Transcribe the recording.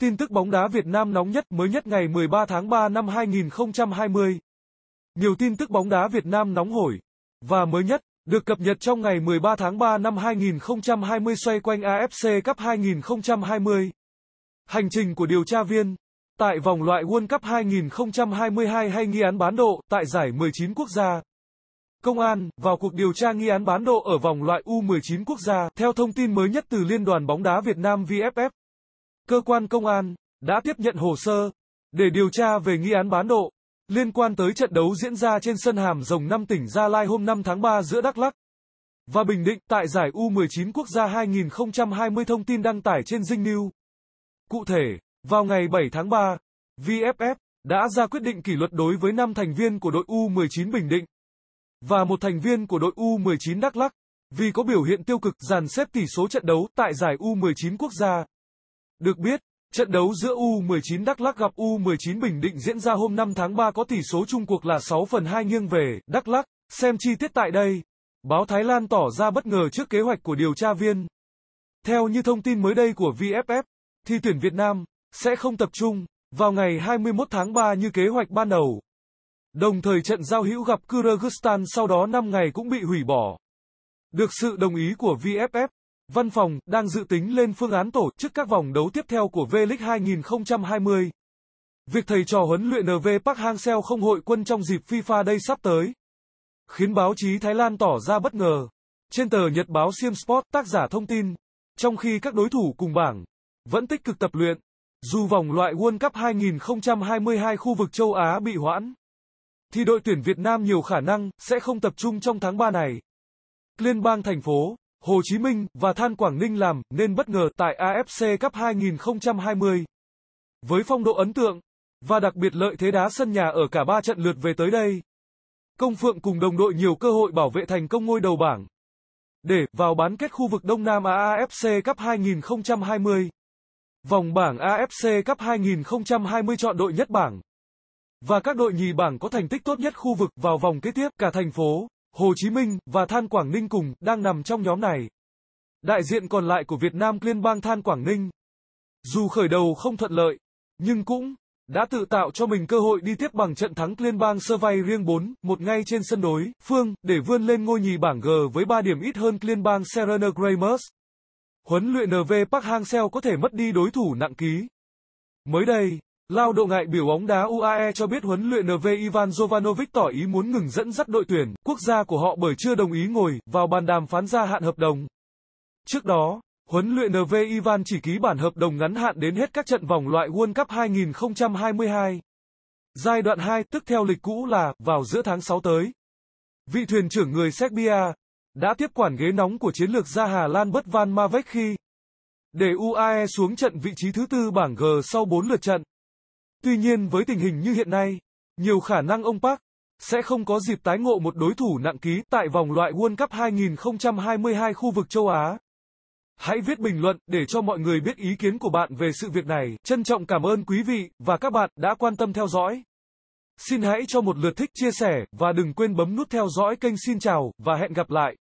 Tin tức bóng đá Việt Nam nóng nhất mới nhất ngày 13 tháng 3 năm 2020. Nhiều tin tức bóng đá Việt Nam nóng hổi và mới nhất được cập nhật trong ngày 13 tháng 3 năm 2020 xoay quanh AFC Cup 2020. Hành trình của điều tra viên tại vòng loại World Cup 2022 hay nghi án bán độ tại giải 19 quốc gia. Công an vào cuộc điều tra nghi án bán độ ở vòng loại U19 quốc gia, theo thông tin mới nhất từ Liên đoàn bóng đá Việt Nam VFF cơ quan công an đã tiếp nhận hồ sơ để điều tra về nghi án bán độ liên quan tới trận đấu diễn ra trên sân hàm rồng năm tỉnh Gia Lai hôm 5 tháng 3 giữa Đắk Lắk và Bình Định tại giải U19 quốc gia 2020 thông tin đăng tải trên Dinh News. Cụ thể, vào ngày 7 tháng 3, VFF đã ra quyết định kỷ luật đối với 5 thành viên của đội U19 Bình Định và một thành viên của đội U19 Đắk Lắk vì có biểu hiện tiêu cực dàn xếp tỷ số trận đấu tại giải U19 quốc gia được biết, trận đấu giữa U19 Đắk Lắk gặp U19 Bình Định diễn ra hôm 5 tháng 3 có tỷ số chung cuộc là 6 phần 2 nghiêng về Đắk Lắk, xem chi tiết tại đây. Báo Thái Lan tỏ ra bất ngờ trước kế hoạch của điều tra viên. Theo như thông tin mới đây của VFF, thi tuyển Việt Nam sẽ không tập trung vào ngày 21 tháng 3 như kế hoạch ban đầu. Đồng thời trận giao hữu gặp Kyrgyzstan sau đó 5 ngày cũng bị hủy bỏ. Được sự đồng ý của VFF, Văn phòng đang dự tính lên phương án tổ chức các vòng đấu tiếp theo của V-League 2020. Việc thầy trò huấn luyện NV Park Hang-seo không hội quân trong dịp FIFA đây sắp tới khiến báo chí Thái Lan tỏ ra bất ngờ. Trên tờ Nhật báo Siem Sport tác giả thông tin, trong khi các đối thủ cùng bảng vẫn tích cực tập luyện, dù vòng loại World Cup 2022 khu vực châu Á bị hoãn, thì đội tuyển Việt Nam nhiều khả năng sẽ không tập trung trong tháng 3 này. Liên bang thành phố Hồ Chí Minh và Than Quảng Ninh làm nên bất ngờ tại AFC Cup 2020. Với phong độ ấn tượng và đặc biệt lợi thế đá sân nhà ở cả 3 trận lượt về tới đây, Công Phượng cùng đồng đội nhiều cơ hội bảo vệ thành công ngôi đầu bảng. Để vào bán kết khu vực Đông Nam Á AFC Cup 2020. Vòng bảng AFC Cup 2020 chọn đội nhất bảng và các đội nhì bảng có thành tích tốt nhất khu vực vào vòng kế tiếp cả thành phố. Hồ Chí Minh và Than Quảng Ninh cùng đang nằm trong nhóm này. Đại diện còn lại của Việt Nam Liên bang Than Quảng Ninh. Dù khởi đầu không thuận lợi, nhưng cũng đã tự tạo cho mình cơ hội đi tiếp bằng trận thắng Liên bang sơ vay riêng 4, một ngay trên sân đối, Phương, để vươn lên ngôi nhì bảng G với 3 điểm ít hơn Liên bang Serena Gramers. Huấn luyện NV Park Hang-seo có thể mất đi đối thủ nặng ký. Mới đây, Lao độ ngại biểu bóng đá UAE cho biết huấn luyện NV Ivan Jovanovic tỏ ý muốn ngừng dẫn dắt đội tuyển quốc gia của họ bởi chưa đồng ý ngồi vào bàn đàm phán gia hạn hợp đồng. Trước đó, huấn luyện NV Ivan chỉ ký bản hợp đồng ngắn hạn đến hết các trận vòng loại World Cup 2022. Giai đoạn 2 tức theo lịch cũ là vào giữa tháng 6 tới. Vị thuyền trưởng người Serbia đã tiếp quản ghế nóng của chiến lược gia Hà Lan Bất Van Mavek khi để UAE xuống trận vị trí thứ tư bảng G sau 4 lượt trận. Tuy nhiên với tình hình như hiện nay, nhiều khả năng ông Park sẽ không có dịp tái ngộ một đối thủ nặng ký tại vòng loại World Cup 2022 khu vực châu Á. Hãy viết bình luận để cho mọi người biết ý kiến của bạn về sự việc này. Trân trọng cảm ơn quý vị và các bạn đã quan tâm theo dõi. Xin hãy cho một lượt thích chia sẻ và đừng quên bấm nút theo dõi kênh xin chào và hẹn gặp lại.